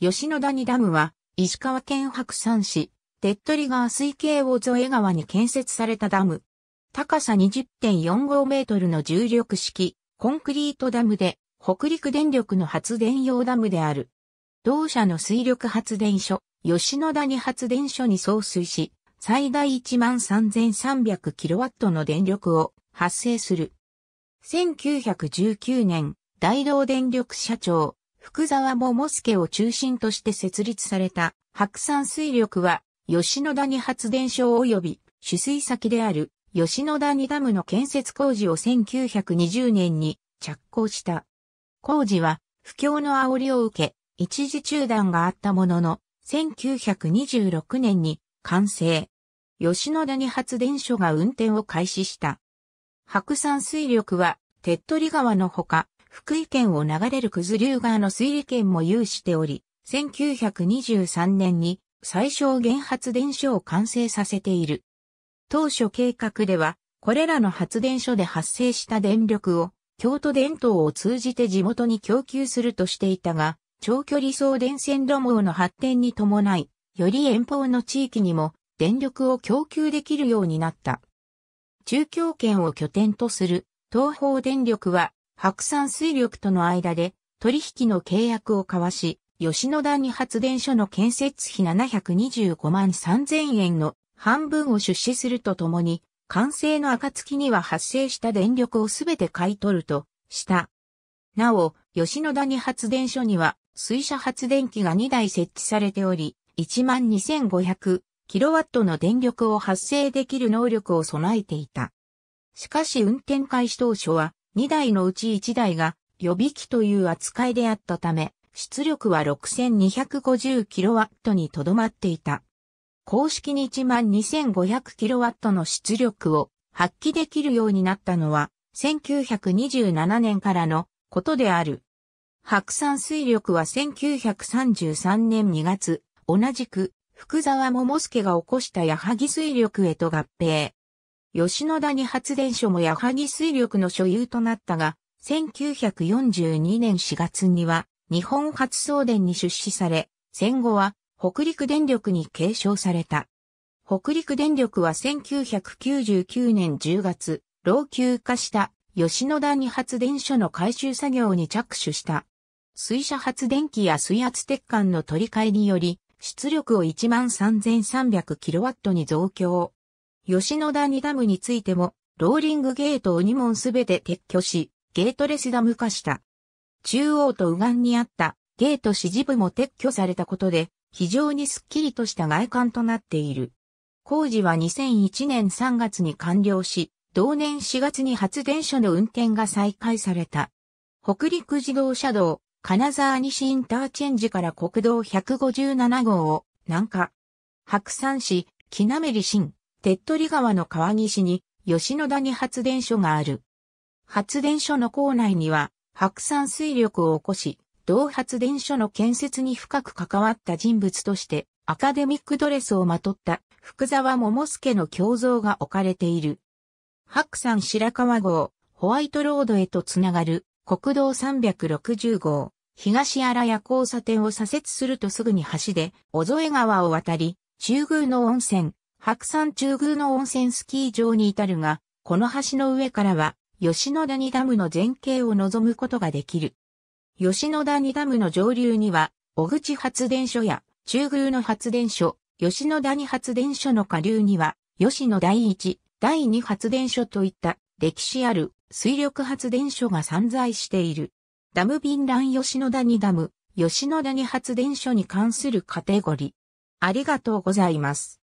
吉野谷ダムは、石川県白山市、手っ取り川水系大添川に建設されたダム。高さ20.45メートルの重力式、コンクリートダムで、北陸電力の発電用ダムである。同社の水力発電所、吉野谷発電所に送水し、最大13,300キロワットの電力を発生する。1919年、大道電力社長、福沢桃助を中心として設立された白山水力は、吉野谷発電所及び取水先である吉野谷ダムの建設工事を1920年に着工した。工事は不況の煽りを受け、一時中断があったものの、1926年に完成。吉野谷発電所が運転を開始した。白山水力は、手っ取り川のほか、福井県を流れる九頭竜川の水利権も有しており、1923年に最小原発電所を完成させている。当初計画では、これらの発電所で発生した電力を、京都電灯を通じて地元に供給するとしていたが、長距離送電線路網の発展に伴い、より遠方の地域にも電力を供給できるようになった。中京圏を拠点とする東方電力は白山水力との間で取引の契約を交わし、吉野谷発電所の建設費725万3000円の半分を出資するとともに、完成の暁には発生した電力をすべて買い取るとした。なお、吉野谷発電所には水車発電機が2台設置されており、12,500キロワットの電力を発生できる能力を備えていた。しかし運転開始当初は2台のうち1台が予備機という扱いであったため、出力は 6250kW にとどまっていた。公式に 12500kW の出力を発揮できるようになったのは、1927年からのことである。白山水力は1933年2月、同じく福沢桃介が起こした矢作水力へと合併。吉野谷発電所も矢作水力の所有となったが、1942年4月には日本発送電に出資され、戦後は北陸電力に継承された。北陸電力は1999年10月、老朽化した吉野谷発電所の改修作業に着手した。水車発電機や水圧鉄管の取り替えにより、出力を 13,300kW に増強。吉野谷ダムについても、ローリングゲートを2門すべて撤去し、ゲートレスダム化した。中央と右岸にあったゲート支持部も撤去されたことで、非常にスッキリとした外観となっている。工事は2001年3月に完了し、同年4月に発電所の運転が再開された。北陸自動車道、金沢西インターチェンジから国道157号を南下。白山市、木なめり新、手っ取り川の川岸に、吉野谷発電所がある。発電所の構内には、白山水力を起こし、同発電所の建設に深く関わった人物として、アカデミックドレスをまとった福沢桃介の胸像が置かれている。白山白川号、ホワイトロードへとつながる国道360号、東荒谷交差点を左折するとすぐに橋で、小添川を渡り、中宮の温泉、白山中宮の温泉スキー場に至るが、この橋の上からは、吉野谷ダムの全景を望むことができる。吉野谷ダムの上流には、小口発電所や中宮の発電所、吉野谷発電所の下流には、吉野第一、第二発電所といった歴史ある水力発電所が散在している。ダム便乱吉野谷ダム、吉野谷発電所に関するカテゴリー。ありがとうございます。